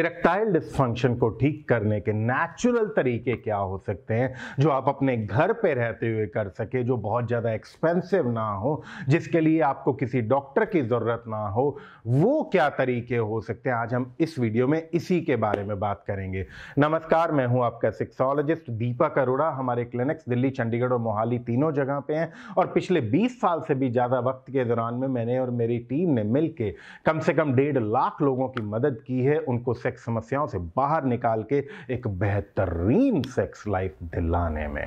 Erectile dysfunction को ठीक करने के नेचुरल तरीके क्या हो सकते हैं जो आप अपने घर पे रहते हुए कर सके जो बहुत ज़्यादा एक्सपेंसिव ना हो जिसके लिए आपको किसी डॉक्टर की ज़रूरत ना हो वो क्या तरीके हो सकते हैं आज हम इस वीडियो में इसी के बारे में बात करेंगे नमस्कार मैं हूं आपका सिक्सोलॉजिस्ट दीपक अरोड़ा हमारे क्लिनिक्स दिल्ली चंडीगढ़ और मोहाली तीनों जगह पर हैं और पिछले बीस साल से भी ज़्यादा वक्त के दौरान में मैंने और मेरी टीम ने मिल कम से कम डेढ़ लाख लोगों की मदद की है उनको सेक्स समस्याओं से बाहर निकाल के एक बेहतरीन सेक्स लाइफ दिलाने में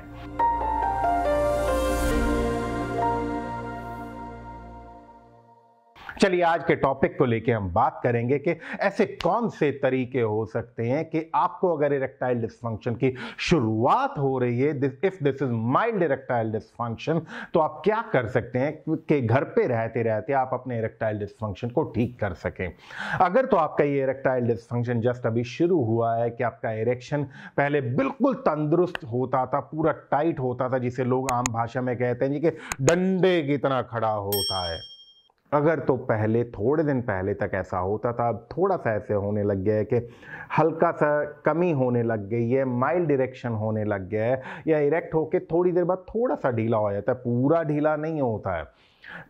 चलिए आज के टॉपिक को लेके हम बात करेंगे कि ऐसे कौन से तरीके हो सकते हैं कि आपको अगर इरेक्टाइल डिस्फंक्शन की शुरुआत हो रही है this if this is mild erectile dysfunction तो आप क्या कर सकते हैं कि घर पे रहते रहते आप अपने इरेक्टाइल डिस्फंक्शन को ठीक कर सकें अगर तो आपका ये इरेक्टाइल डिस्फंक्शन जस्ट अभी शुरू हुआ है कि आपका इरेक्शन पहले बिल्कुल तंदुरुस्त होता था पूरा टाइट होता था जिसे लोग आम भाषा में कहते हैं जी कि डंडे कितना खड़ा होता है अगर तो पहले थोड़े दिन पहले तक ऐसा होता था अब थोड़ा सा ऐसे होने लग गया है कि हल्का सा कमी होने लग गई है माइल्ड इरेक्शन होने लग गया है या इरेक्ट होकर थोड़ी देर बाद थोड़ा सा ढीला हो जाता है पूरा ढीला नहीं होता है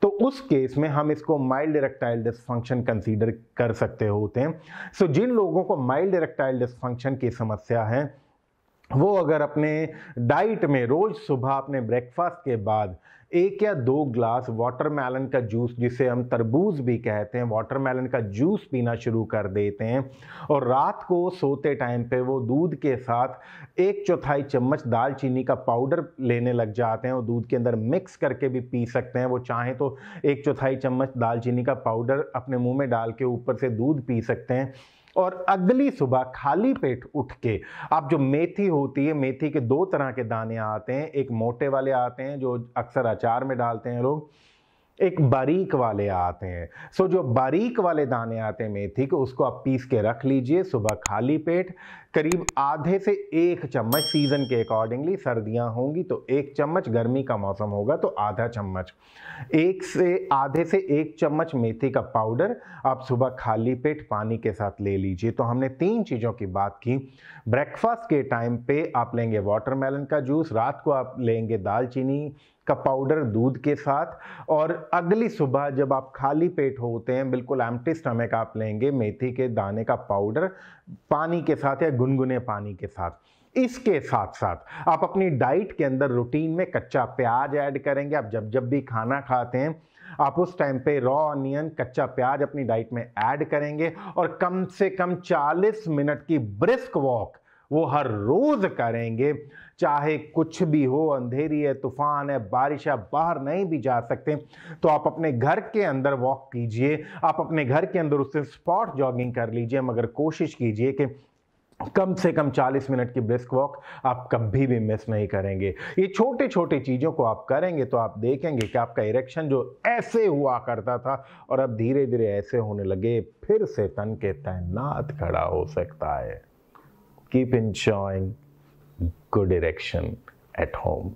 तो उस केस में हम इसको माइल्ड इरेक्टाइल डिस्फंक्शन कंसीडर कर सकते होते हैं सो so, जिन लोगों को माइल्ड इरेक्टाइल डिस्फंक्शन की समस्या है वो अगर अपने डाइट में रोज़ सुबह अपने ब्रेकफास्ट के बाद एक या दो ग्लास वाटरमेलन का जूस जिसे हम तरबूज भी कहते हैं वाटरमेलन का जूस पीना शुरू कर देते हैं और रात को सोते टाइम पे वो दूध के साथ एक चौथाई चम्मच दालचीनी का पाउडर लेने लग जाते हैं और दूध के अंदर मिक्स करके भी पी सकते हैं वो चाहें तो एक चौथाई चम्मच दालचीनी का पाउडर अपने मुँह में डाल के ऊपर से दूध पी सकते हैं और अगली सुबह खाली पेट उठ के आप जो मेथी होती है मेथी के दो तरह के दाने आते हैं एक मोटे वाले आते हैं जो अक्सर अचार में डालते हैं लोग एक बारीक वाले आते हैं सो जो बारीक वाले दाने आते हैं मेथी के उसको आप पीस के रख लीजिए सुबह खाली पेट करीब आधे से एक चम्मच सीजन के अकॉर्डिंगली सर्दियां होंगी तो एक चम्मच गर्मी का मौसम होगा तो आधा चम्मच एक से आधे से एक चम्मच मेथी का पाउडर आप सुबह खाली पेट पानी के साथ ले लीजिए तो हमने तीन चीज़ों की बात की ब्रेकफास्ट के टाइम पे आप लेंगे वाटरमेलन का जूस रात को आप लेंगे दालचीनी का पाउडर दूध के साथ और अगली सुबह जब आप खाली पेट होते हैं बिल्कुल एम्प्टी स्टमक आप लेंगे मेथी के दाने का पाउडर पानी के साथ या गुनगुने पानी के साथ इसके साथ साथ आप अपनी डाइट के अंदर रूटीन में कच्चा प्याज ऐड करेंगे आप जब जब भी खाना खाते हैं आप उस टाइम पे रॉ ऑनियन कच्चा प्याज अपनी डाइट में ऐड करेंगे और कम से कम 40 मिनट की ब्रिस्क वॉक वो हर रोज़ करेंगे चाहे कुछ भी हो अंधेरी है तूफान है बारिश है बाहर नहीं भी जा सकते तो आप अपने घर के अंदर वॉक कीजिए आप अपने घर के अंदर उससे स्पॉट जॉगिंग कर लीजिए मगर कोशिश कीजिए कि कम से कम 40 मिनट की ब्रिस्क वॉक आप कभी भी मिस नहीं करेंगे ये छोटे छोटे चीज़ों को आप करेंगे तो आप देखेंगे कि आपका इरेक्शन जो ऐसे हुआ करता था और अब धीरे धीरे ऐसे होने लगे फिर से तन के तैनात खड़ा हो सकता है keep enjoying good erection at home.